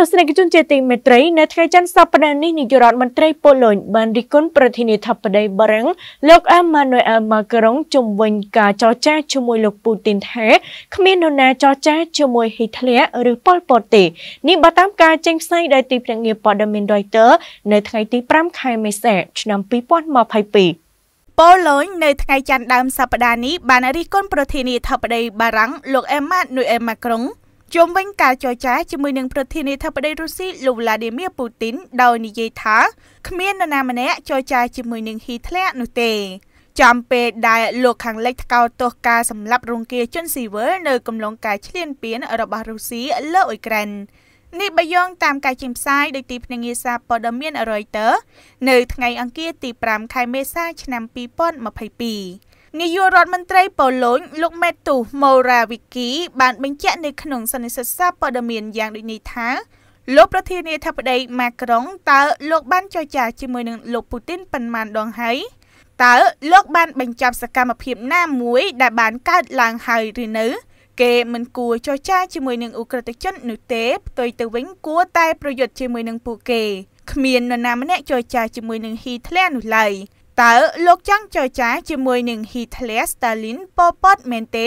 ទស្សនិកជនជាទីមេត្រីនៅថ្ងៃច័ន្ទសប្តាហ៍នេះនាយករដ្ឋមន្ត្រីប៉ូឡូញបានរិះគន់ប្រធានាធិបតីបារាំងលោកអាម៉ានុយអែលម៉ាក្រុងជំវិញការចរចាជាមួយលោកពូទីនថាគ្មាននរណាចរចាជាមួយហ៊ីតលែរឬប៉ុលពតទេនេះបើតាមការចេញផ្សាយដោយទីភ្នាក់ងារព័ត៌មាន Reuters នៅថ្ងៃទី5ខែមេសាឆ្នាំ2022ប៉ូឡូញនៅថ្ងៃច័ន្ទដើមសប្តាហ៍នេះបានរិះគន់ប្រធានាធិបតីបារាំងលោកអេម៉ានុយអេម៉ាក្រុងជុំវិញការចរចាជាមួយនឹងប្រធានាធិបតីរុស្ស៊ីលោក Vladimir Putin ដោយនិយាយថាគ្មាននរណាម្នាក់ចរចាជាមួយនឹង Hitler នោះទេចាំពេលដែលលោកខាងលិចថ្កោលទោសការសម្លាប់រង្គាលជនស៊ីវិលនៅកំឡុងការឈ្លានពានរបស់រុស្ស៊ីលើអ៊ុយក្រែននេះបយងតាមការចេញផ្សាយដោយទីភ្នាក់ងារសារព័ត៌មាន Reuters នៅថ្ងៃអង្គារទី5ខែមេសាឆ្នាំ2022នាយករដ្ឋមន្ត្រីប៉ូឡូញលោកមេតូម៉ូរ៉ាវីគី បាន បញ្ជាក់នៅក្នុង សន្និសីទសារព័ត៌មានយ៉ាងដូចនេះថា លោកប្រធានាធិបតីម៉ាក្រុងតើលោកបានចរចាជាមួយនឹងលោកពូទីនប៉ុន្មានដងហើយតើលោក បាន បញ្ចប់សកម្មភាពណាមួយដែលបានកើតឡើងហើយឬនៅ គេ មិនគួរចរចាជាមួយនឹងអ ுக ្រិតជននោះទេផ្ទុយទៅវិញគួរតែប្រយុទ្ធជាមួយនឹងពួកគេគ្មាននរណាម្នាក់ចរចាជាមួយនឹងហ៊ីធ្លានោះឡើយ។តើលោកចង់ចរចាជាមួយនឹង Hitler Stalin Pol Pot មែនទេ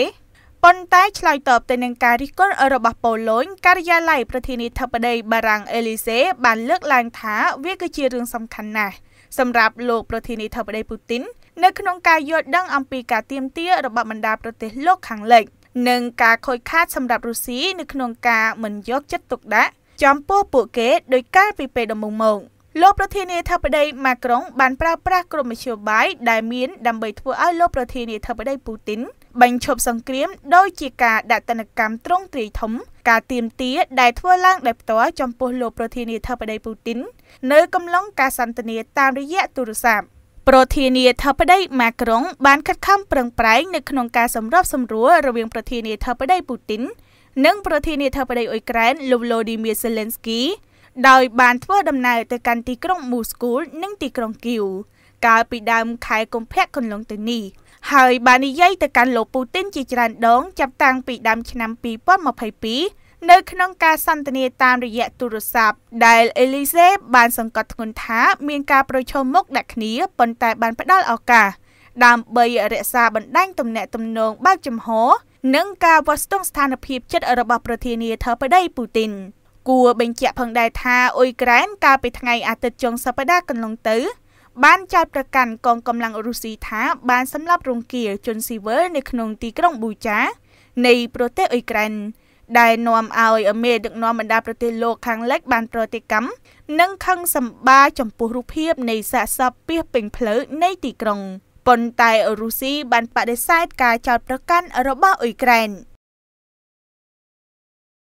ប៉ុន្តែឆ្លើយតបទៅនឹងការរិះគន់របស់ប៉ូឡូញការិយាល័យប្រធានាធិបតី បារាំងអេលីសេ បានលើកឡើងថាវាគឺជារឿងសំខាន់ណាស់សម្រាប់លោកប្រធានាធិបតីពូទីននៅក្នុងការយល់ដឹង អំពីការទៀមទារបស់បណ្ដាប្រទេសលោកខាងលិចនិងការខូចខាតសម្រាប់រុស្ស៊ីនៅក្នុងការមិនយកចិត្តទុកដាក់ចំពោះពួកគេដោយការពីពេលដំបូងមកលោកប្រធានាធិបតីម៉ាក្រុងបានប្រើប្រាស់ក្រុមមធ្យោបាយដែលមានដើម្បីធ្វើឲ្យលោកប្រធានាធិបតីពូទីនបញ្ឈប់សង្គ្រាមដោយជាការដាក់ទណ្ឌកម្មទ្រង់ទ្រាយធំការទៀមទាដែលធ្វើឡើងដោយផ្ទាល់ចំពោះលោកប្រធានាធិបតីពូទីននៅកំឡុងការសន្ទនាតាមរយៈទូរស័ព្ទប្រធានាធិបតីម៉ាក្រុងបានខិតខំប្រឹងប្រែងនៅក្នុងការសម្របសម្រួលរវាងប្រធានាធិបតីពូទីន និងប្រធានាធិបតីអ៊ុយក្រែនលោកឡូឌីមៀសេលេនស្គីដោយបានធ្វើដំណើរទៅកាន់ទីក្រុងមូស្គូលនិងទីក្រុងគីវកាលពីដើមខែកុម្ភៈកន្លងទៅនេះហើយបាននិយាយទៅកាន់លោកពូទីនជាច្រើនដងចាប់តាំងពីដើមឆ្នាំ2022នៅក្នុងការសន្ទនាតាមរយៈទូរស័ព្ទដែលអេលីសេ បាន សង្កត់ធ្ងន់ថា មានការប្រឈមមុខដាក់គ្នាប៉ុន្តែបានផ្ដល់ឱកាសដើម្បីរក្សាបណ្ដាញទំនាក់ទំនងបើកចំហនិងការវាស់ស្ទង់ស្ថានភាពចិត្តរបស់ប្រធានាធិបតីពូទីន។គួរបញ្ជាក់ផងដែរថាអ៊ុយក្រែនកាលពីថ្ងៃអាទិត្យចុងសប្តាហ៍កន្លងទៅបានចោទប្រកាន់កងកម្លាំងរុស្ស៊ីថាបានសម្លាប់រង្គាលជនស៊ីវិលនៅក្នុងទីក្រុងប៊ូចានៃប្រទេសអ៊ុយក្រែន ដែលនាំឲ្យអមេរិកដឹកនាំបណ្ដាប្រទេសលោកខាងលិចបានប្រតិកម្មនិងខឹងសម្បាចំពោះរូបភាពនៃសាកសពពីសពេញផ្លូវនៃទីក្រុងប៉ុន្តែរុស្ស៊ីបានបដិសេធការចោទប្រកាន់របស់អ៊ុយក្រែន។